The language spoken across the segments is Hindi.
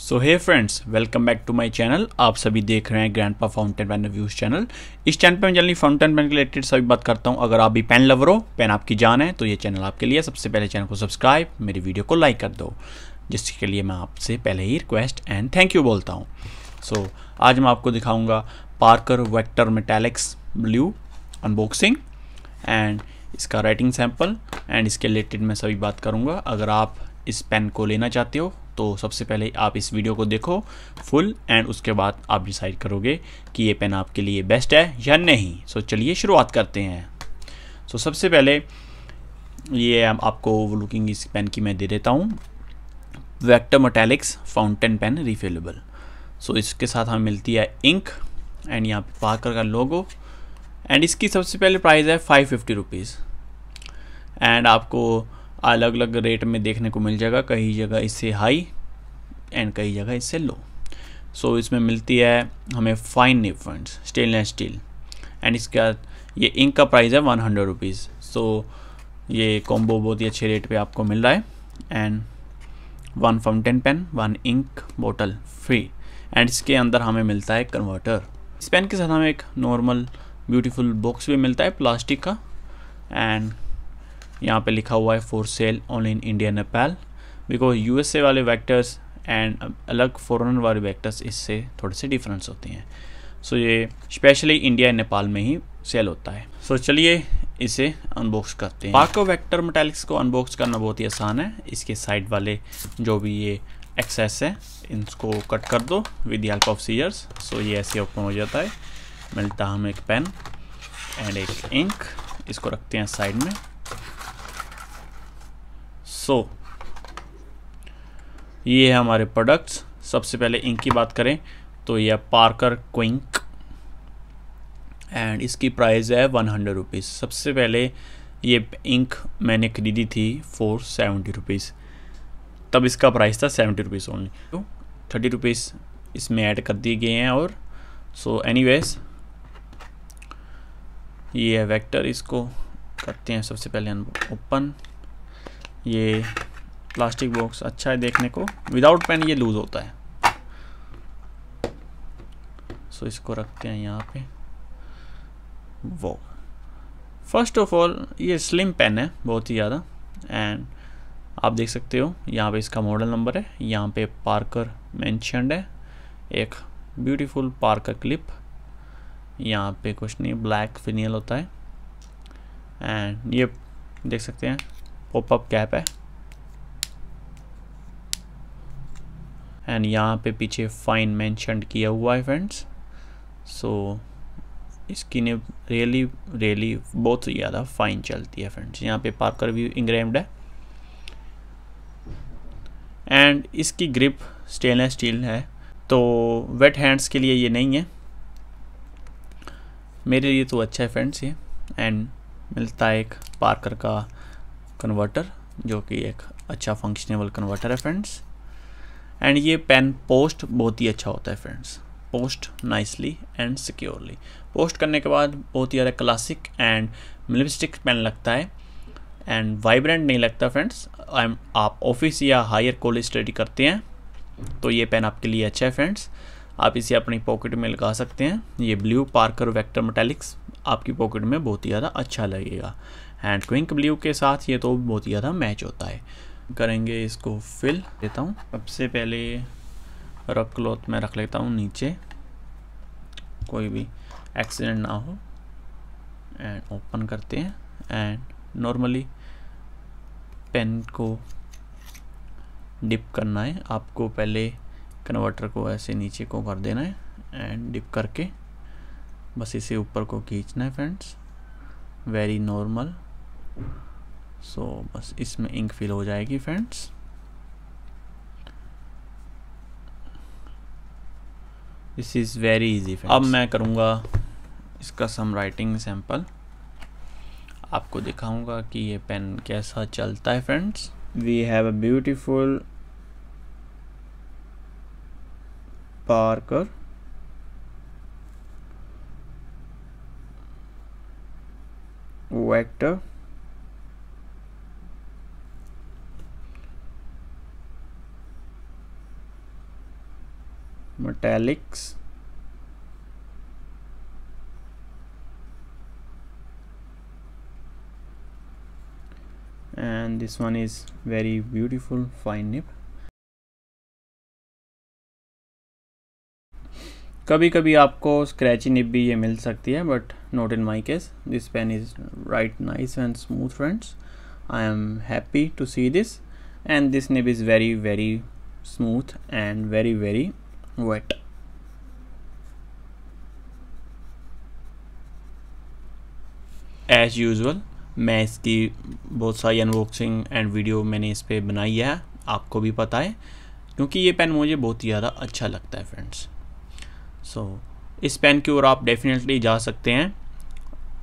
so hey friends welcome back to my channel आप सभी देख रहे हैं grandpa fountain pen reviews channel इस चैनल पे मैं जनरली फाउंटेन पेन के रिलेटेड सभी बात करता हूँ अगर आप भी पेन लवर हो पेन आपकी जान है तो ये चैनल आपके लिए सबसे पहले चैनल को सब्सक्राइब मेरी वीडियो को लाइक कर दो जिसके लिए मैं आपसे पहले ही रिक्वेस्ट एंड थैंक यू बोलता हूँ सो so, आज मैं आपको दिखाऊँगा Parker Vector metallics blue unboxing and इसका राइटिंग सैम्पल एंड इसके रिलेटेड मैं सभी बात करूँगा अगर आप इस पेन को लेना चाहते हो तो सबसे पहले आप इस वीडियो को देखो फुल एंड उसके बाद आप डिसाइड करोगे कि ये पेन आपके लिए बेस्ट है या नहीं सो चलिए शुरुआत करते हैं सो सबसे पहले ये आपको लुकिंग इस पेन की मैं दे देता हूँ Vector metallics fountain pen refillable so इसके साथ हमें मिलती है इंक एंड यहाँ पे पार्कर का लोगो एंड इसकी सबसे पहले प्राइस है फाइव फिफ्टी रुपीज़ एंड आपको अलग अलग रेट में देखने को मिल जाएगा कई जगह इससे हाई एंड कई जगह इससे लो सो so, इसमें मिलती है हमें फाइन निफंड्स स्टेनलेस स्टील एंड इसके बाद ये इंक का प्राइस है वन हंड्रेड रुपीज़ सो ये कॉम्बो बहुत ही अच्छे रेट पे आपको मिल रहा है and one fountain pen one ink bottle free and इसके अंदर हमें मिलता है कन्वर्टर इस पेन के साथ हमें एक नॉर्मल ब्यूटीफुल बॉक्स भी मिलता है प्लास्टिक का एंड यहाँ पे लिखा हुआ है for sale on in India Nepal because USA वाले वैक्टर्स एंड अलग फॉरन वाले वैक्टर्स इससे थोड़े से डिफरेंस होते हैं सो so, ये स्पेशली इंडिया नेपाल में ही सेल होता है सो so, चलिए इसे अनबॉक्स करते हैं पाको वैक्टर मेटेलिक्स को अनबॉक्स करना बहुत ही आसान है इसके साइड वाले जो भी ये एक्सेस है इनको कट कर दो with help of scissors so ये ऐसे ओपन हो जाता है मिलता हम एक पेन एंड एक इंक इसको रखते हैं साइड में सो so, ये है हमारे प्रोडक्ट्स सबसे पहले इंक की बात करें तो यह पार्कर क्विंक एंड इसकी प्राइस है वन हंड्रेड रुपीज़ सबसे पहले ये इंक मैंने खरीदी थी फोर सेवेंटी रुपीज़ तब इसका प्राइस था सेवेंटी रुपीज़ ओनली तो थर्टी रुपीज़ इसमें ऐड कर दिए गए हैं और सो एनी ये है वेक्टर इसको करते हैं सबसे पहले ओपन ये प्लास्टिक बॉक्स अच्छा है देखने को विदाउट पेन ये लूज़ होता है सो so, इसको रखते हैं यहाँ पे वो फर्स्ट ऑफ ऑल ये स्लिम पेन है बहुत ही ज़्यादा एंड आप देख सकते हो यहाँ पे इसका मॉडल नंबर है यहाँ पे पार्कर मैंशनड है एक ब्यूटीफुल पार्कर क्लिप यहाँ पे कुछ नहीं ब्लैक फिनियल होता है एंड ये देख सकते हैं पॉपअप कैप है एंड यहाँ पे पीछे फाइन मैंशनड किया हुआ है फ्रेंड्स सो इसकी ने रियली रियली बहुत ज़्यादा फाइन चलती है फ्रेंड्स यहाँ पे पार्कर व्यू इंग्रेम्ड है एंड इसकी ग्रिप स्टेनलेस स्टील है तो वेट हैंड्स के लिए ये नहीं है मेरे लिए तो अच्छा है फ्रेंड्स ये एंड मिलता है एक पार्कर का कन्वर्टर जो कि एक अच्छा फंक्शनेबल कन्वर्टर है फ्रेंड्स एंड ये पेन पोस्ट बहुत ही अच्छा होता है friends post nicely and securely post करने के बाद बहुत ही ज़्यादा क्लासिक एंड मिलिपस्टिक पेन लगता है एंड वाइब्रेंट नहीं लगता फ्रेंड्स आप ऑफिस या हायर कॉलेज स्टडी करते हैं तो ये पेन आपके लिए अच्छा है फ्रेंड्स आप इसे अपनी पॉकेट में लगा सकते हैं ये ब्लू पार्कर वेक्टर मेटेलिक्स आपकी पॉकेट में बहुत ही ज़्यादा अच्छा लगेगा एंड क्विंक ब्ल्यू के साथ ये तो बहुत ही ज़्यादा मैच होता है करेंगे इसको फिल देता हूँ सबसे पहले रब क्लॉथ में रख लेता हूँ नीचे कोई भी एक्सीडेंट ना हो एंड ओपन करते हैं एंड नॉर्मली पेन को डिप करना है आपको पहले कन्वर्टर को ऐसे नीचे को कर देना है एंड डिप करके बस इसे ऊपर को खींचना है friends very normal so so, बस इसमें इंक फिल हो जाएगी friends this is very easy अब मैं करूँगा इसका सम राइटिंग सैम्पल आपको दिखाऊंगा कि ये पेन कैसा चलता है friends we have a beautiful Parker Vector metallics and this one is very beautiful fine nib कभी कभी आपको स्क्रैची निप भी ये मिल सकती है but not in my case this pen is write nice and smooth friends I am happy to see this and this nib is very very smooth and very very wet as usual मैं इसकी बहुत सारी अनबॉक्सिंग एंड वीडियो मैंने इस पर बनाई है आपको भी पता है क्योंकि ये पेन मुझे बहुत ही ज़्यादा अच्छा लगता है फ्रेंड्स सो so, इस पेन की ओर आप डेफिनेटली जा सकते हैं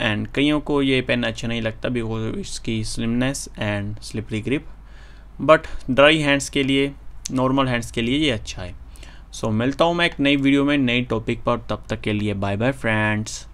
एंड कईयों को ये पेन अच्छा नहीं लगता बिकॉज इसकी slimness and slippery grip but dry hands के लिए नॉर्मल हैंड्स के लिए ये अच्छा है सो मिलता हूँ मैं एक नई वीडियो में नई टॉपिक पर तब तक के लिए बाय बाय फ्रेंड्स